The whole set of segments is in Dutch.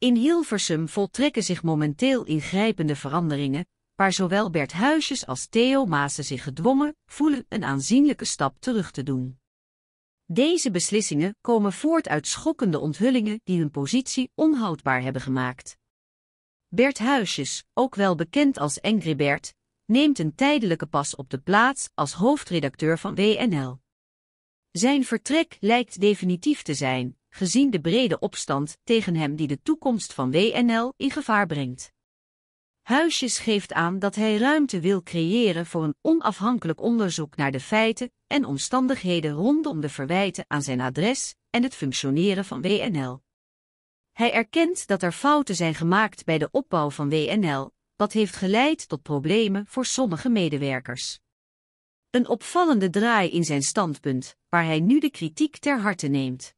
In Hilversum voltrekken zich momenteel ingrijpende veranderingen, waar zowel Bert Huisjes als Theo Maassen zich gedwongen voelen een aanzienlijke stap terug te doen. Deze beslissingen komen voort uit schokkende onthullingen die hun positie onhoudbaar hebben gemaakt. Bert Huisjes, ook wel bekend als Angry Bert, neemt een tijdelijke pas op de plaats als hoofdredacteur van WNL. Zijn vertrek lijkt definitief te zijn, gezien de brede opstand tegen hem die de toekomst van WNL in gevaar brengt. Huisjes geeft aan dat hij ruimte wil creëren voor een onafhankelijk onderzoek naar de feiten en omstandigheden rondom de verwijten aan zijn adres en het functioneren van WNL. Hij erkent dat er fouten zijn gemaakt bij de opbouw van WNL, wat heeft geleid tot problemen voor sommige medewerkers. Een opvallende draai in zijn standpunt, waar hij nu de kritiek ter harte neemt.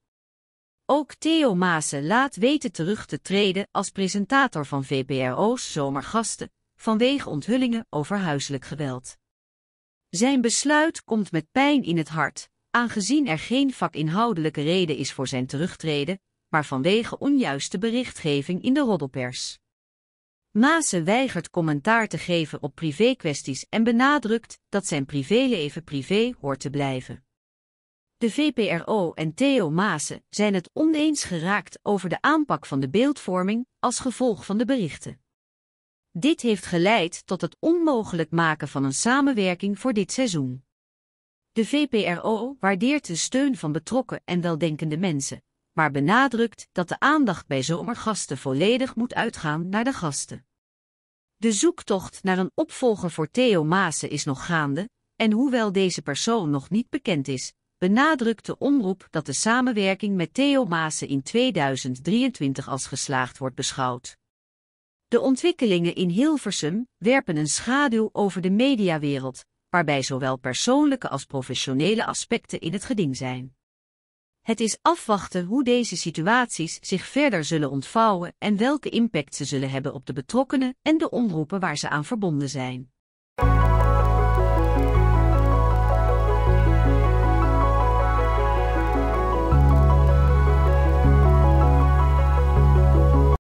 Ook Theo Maassen laat weten terug te treden als presentator van VPRO's Zomergasten, vanwege onthullingen over huiselijk geweld. Zijn besluit komt met pijn in het hart, aangezien er geen vakinhoudelijke reden is voor zijn terugtreden, maar vanwege onjuiste berichtgeving in de roddelpers. Maase weigert commentaar te geven op privékwesties en benadrukt dat zijn privéleven privé hoort te blijven. De VPRO en Theo Maase zijn het oneens geraakt over de aanpak van de beeldvorming als gevolg van de berichten. Dit heeft geleid tot het onmogelijk maken van een samenwerking voor dit seizoen. De VPRO waardeert de steun van betrokken en weldenkende mensen, maar benadrukt dat de aandacht bij zomergasten volledig moet uitgaan naar de gasten. De zoektocht naar een opvolger voor Theo Maassen is nog gaande, en hoewel deze persoon nog niet bekend is, benadrukt de omroep dat de samenwerking met Theo Maassen in 2023 als geslaagd wordt beschouwd. De ontwikkelingen in Hilversum werpen een schaduw over de mediawereld, waarbij zowel persoonlijke als professionele aspecten in het geding zijn. Het is afwachten hoe deze situaties zich verder zullen ontvouwen en welke impact ze zullen hebben op de betrokkenen en de omroepen waar ze aan verbonden zijn.